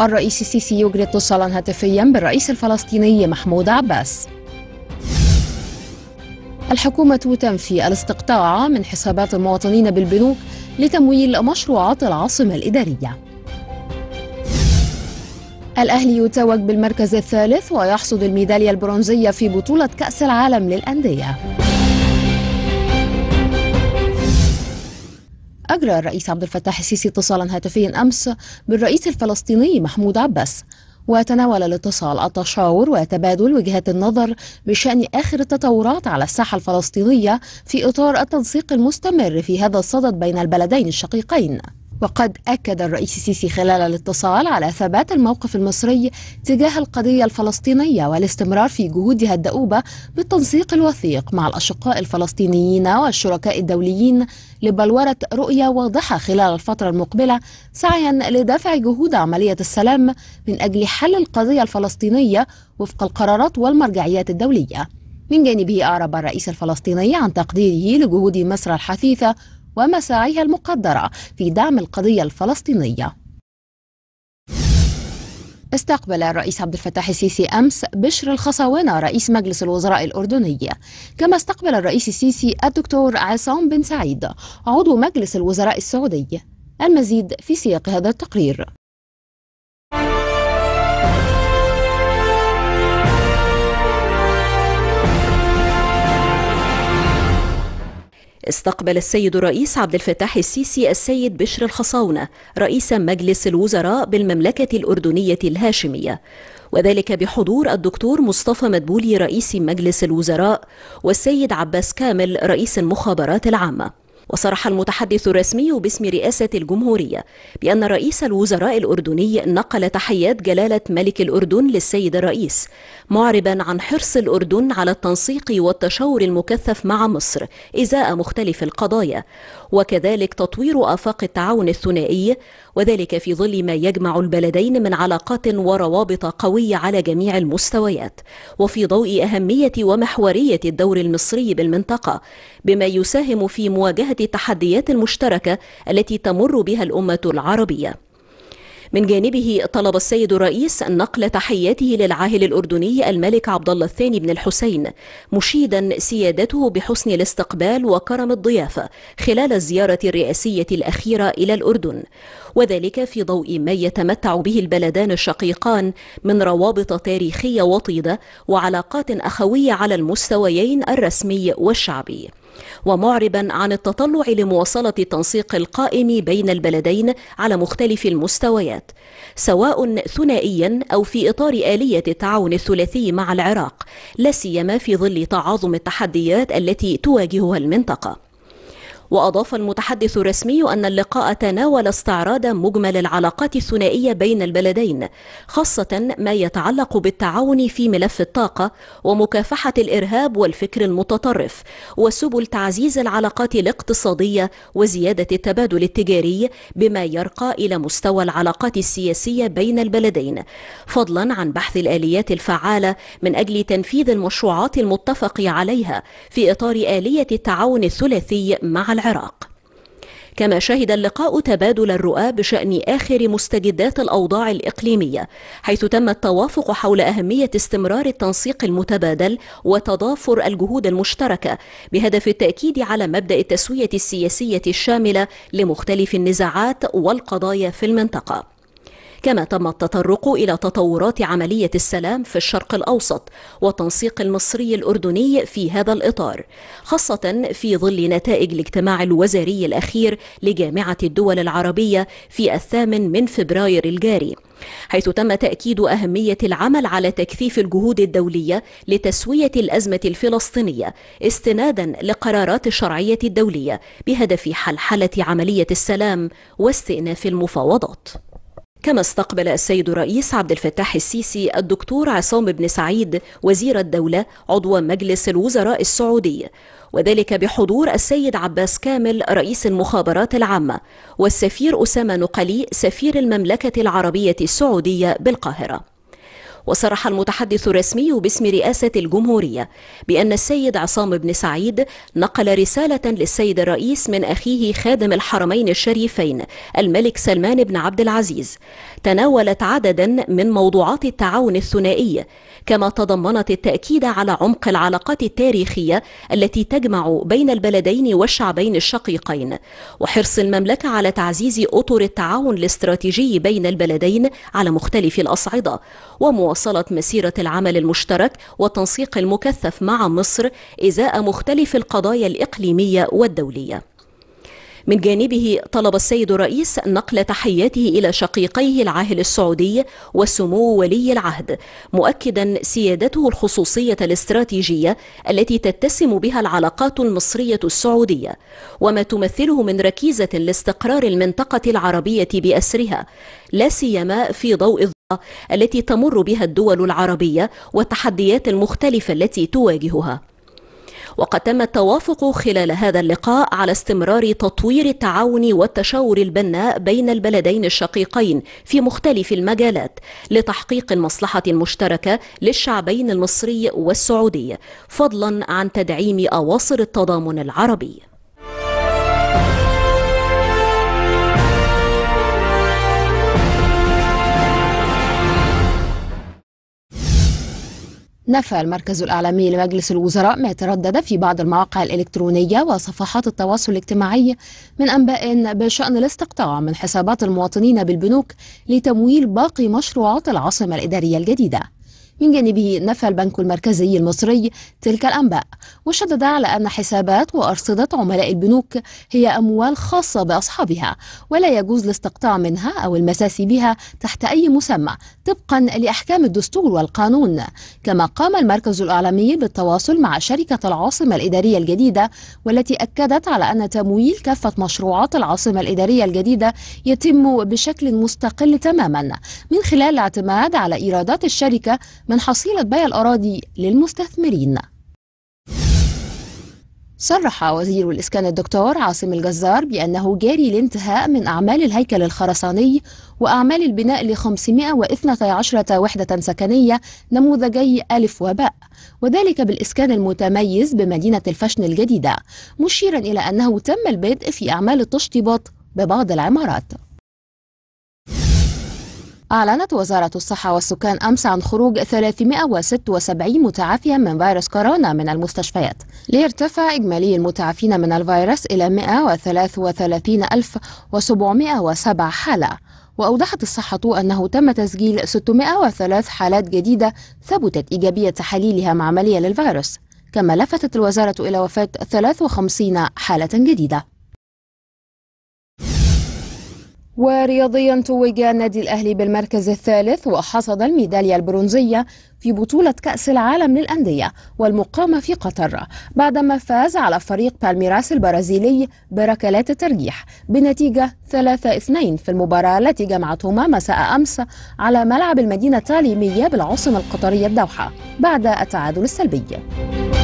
الرئيس السيسي يجري اتصالا هاتفيا بالرئيس الفلسطيني محمود عباس الحكومة تنفي الاستقطاع من حسابات المواطنين بالبنوك لتمويل مشروعات العاصمة الإدارية الأهلي يتوج بالمركز الثالث ويحصد الميدالية البرونزية في بطولة كأس العالم للأندية أجرى الرئيس عبد الفتاح السيسي اتصالا هاتفيا أمس بالرئيس الفلسطيني محمود عباس وتناول الاتصال التشاور وتبادل وجهات النظر بشأن آخر التطورات على الساحة الفلسطينية في إطار التنسيق المستمر في هذا الصدد بين البلدين الشقيقين وقد أكد الرئيس السيسي خلال الاتصال على ثبات الموقف المصري تجاه القضية الفلسطينية والاستمرار في جهودها الدؤوبة بالتنسيق الوثيق مع الأشقاء الفلسطينيين والشركاء الدوليين لبلورة رؤية واضحة خلال الفترة المقبلة سعيا لدفع جهود عملية السلام من أجل حل القضية الفلسطينية وفق القرارات والمرجعيات الدولية من جانبه أعرب الرئيس الفلسطيني عن تقديره لجهود مصر الحثيثة ومساعيها المقدرة في دعم القضية الفلسطينية استقبل الرئيس عبد الفتاح السيسي أمس بشر الخصاونة رئيس مجلس الوزراء الأردني كما استقبل الرئيس السيسي الدكتور عصام بن سعيد عضو مجلس الوزراء السعودي المزيد في سياق هذا التقرير استقبل السيد الرئيس عبد الفتاح السيسي السيد بشر الخصاونة رئيس مجلس الوزراء بالمملكة الأردنية الهاشمية وذلك بحضور الدكتور مصطفى مدبولي رئيس مجلس الوزراء والسيد عباس كامل رئيس المخابرات العامه وصرح المتحدث الرسمي باسم رئاسة الجمهورية بأن رئيس الوزراء الأردني نقل تحيات جلالة ملك الأردن للسيد الرئيس معربا عن حرص الأردن على التنسيق والتشاور المكثف مع مصر إزاء مختلف القضايا وكذلك تطوير آفاق التعاون الثنائي وذلك في ظل ما يجمع البلدين من علاقات وروابط قوية على جميع المستويات وفي ضوء أهمية ومحورية الدور المصري بالمنطقة بما يساهم في مواجهة التحديات المشتركة التي تمر بها الأمة العربية من جانبه طلب السيد الرئيس نقل تحياته للعاهل الأردني الملك عبد الله الثاني بن الحسين مشيدا سيادته بحسن الاستقبال وكرم الضيافة خلال الزيارة الرئاسية الأخيرة إلى الأردن وذلك في ضوء ما يتمتع به البلدان الشقيقان من روابط تاريخية وطيدة وعلاقات أخوية على المستويين الرسمي والشعبي ومعربا عن التطلع لمواصلة التنسيق القائم بين البلدين على مختلف المستويات سواء ثنائيا أو في إطار آلية التعاون الثلاثي مع العراق لا سيما في ظل تعاظم التحديات التي تواجهها المنطقة وأضاف المتحدث الرسمي أن اللقاء تناول استعراض مجمل العلاقات الثنائية بين البلدين خاصة ما يتعلق بالتعاون في ملف الطاقة ومكافحة الإرهاب والفكر المتطرف وسبل تعزيز العلاقات الاقتصادية وزيادة التبادل التجاري بما يرقى إلى مستوى العلاقات السياسية بين البلدين فضلا عن بحث الآليات الفعالة من أجل تنفيذ المشروعات المتفق عليها في إطار آلية التعاون الثلاثي مع والعراق كما شهد اللقاء تبادل الرؤى بشأن آخر مستجدات الأوضاع الإقليمية حيث تم التوافق حول أهمية استمرار التنسيق المتبادل وتضافر الجهود المشتركة بهدف التأكيد على مبدأ التسوية السياسية الشاملة لمختلف النزاعات والقضايا في المنطقة كما تم التطرق إلى تطورات عملية السلام في الشرق الأوسط وتنسيق المصري الأردني في هذا الإطار خاصة في ظل نتائج الاجتماع الوزاري الأخير لجامعة الدول العربية في الثامن من فبراير الجاري حيث تم تأكيد أهمية العمل على تكثيف الجهود الدولية لتسوية الأزمة الفلسطينية استنادا لقرارات الشرعية الدولية بهدف حلحلة عملية السلام واستئناف المفاوضات كما استقبل السيد الرئيس عبد الفتاح السيسي الدكتور عصام بن سعيد وزير الدولة عضو مجلس الوزراء السعودي وذلك بحضور السيد عباس كامل رئيس المخابرات العامة والسفير أسامة نقلي سفير المملكة العربية السعودية بالقاهرة وصرح المتحدث الرسمي باسم رئاسة الجمهورية بأن السيد عصام بن سعيد نقل رسالة للسيد الرئيس من أخيه خادم الحرمين الشريفين الملك سلمان بن عبد العزيز تناولت عددا من موضوعات التعاون الثنائي كما تضمنت التأكيد على عمق العلاقات التاريخية التي تجمع بين البلدين والشعبين الشقيقين وحرص المملكة على تعزيز أطر التعاون الاستراتيجي بين البلدين على مختلف الأصعدة ومواصلة مواصله مسيرة العمل المشترك والتنسيق المكثف مع مصر إزاء مختلف القضايا الإقليمية والدولية من جانبه طلب السيد الرئيس نقل تحياته إلى شقيقيه العاهل السعودي وسمو ولي العهد مؤكدا سيادته الخصوصية الاستراتيجية التي تتسم بها العلاقات المصرية السعودية وما تمثله من ركيزة لاستقرار المنطقة العربية بأسرها لا سيما في ضوء التي تمر بها الدول العربية والتحديات المختلفة التي تواجهها وقد تم التوافق خلال هذا اللقاء على استمرار تطوير التعاون والتشاور البناء بين البلدين الشقيقين في مختلف المجالات لتحقيق المصلحة المشتركة للشعبين المصري والسعودي فضلا عن تدعيم أواصر التضامن العربي نفى المركز الإعلامي لمجلس الوزراء ما تردد في بعض المواقع الإلكترونية وصفحات التواصل الاجتماعي من أنباء بشأن الاستقطاع من حسابات المواطنين بالبنوك لتمويل باقي مشروعات العاصمة الإدارية الجديدة من جانبه نفى البنك المركزي المصري تلك الأنباء وشدد على أن حسابات وأرصدة عملاء البنوك هي أموال خاصة بأصحابها ولا يجوز الاستقطاع منها أو المساس بها تحت أي مسمى طبقا لأحكام الدستور والقانون كما قام المركز الإعلامي بالتواصل مع شركة العاصمة الإدارية الجديدة والتي أكدت على أن تمويل كافة مشروعات العاصمة الإدارية الجديدة يتم بشكل مستقل تماما من خلال الاعتماد على إيرادات الشركة من حصيلة بيع الأراضي للمستثمرين صرح وزير الإسكان الدكتور عاصم الجزار بأنه جاري الانتهاء من أعمال الهيكل الخرساني وأعمال البناء ل 512 وحدة سكنية نموذجي ألف وباء وذلك بالإسكان المتميز بمدينة الفشن الجديدة مشيرا إلى أنه تم البدء في أعمال التشطيبات ببعض العمارات أعلنت وزارة الصحة والسكان أمس عن خروج 376 متعافيا من فيروس كورونا من المستشفيات ليرتفع إجمالي المتعافين من الفيروس إلى 133707 حالة وأوضحت الصحة أنه تم تسجيل 603 حالات جديدة ثبتت إيجابية تحاليلها معملية للفيروس كما لفتت الوزارة إلى وفاة 53 حالة جديدة ورياضيا توج النادي الأهلي بالمركز الثالث وحصد الميدالية البرونزية في بطولة كأس العالم للأندية والمقامة في قطر بعدما فاز على فريق بالميراس البرازيلي بركلات الترجيح بنتيجة 3-2 في المباراة التي جمعتهما مساء أمس على ملعب المدينة التعليمية بالعاصمة القطرية الدوحة بعد التعادل السلبي.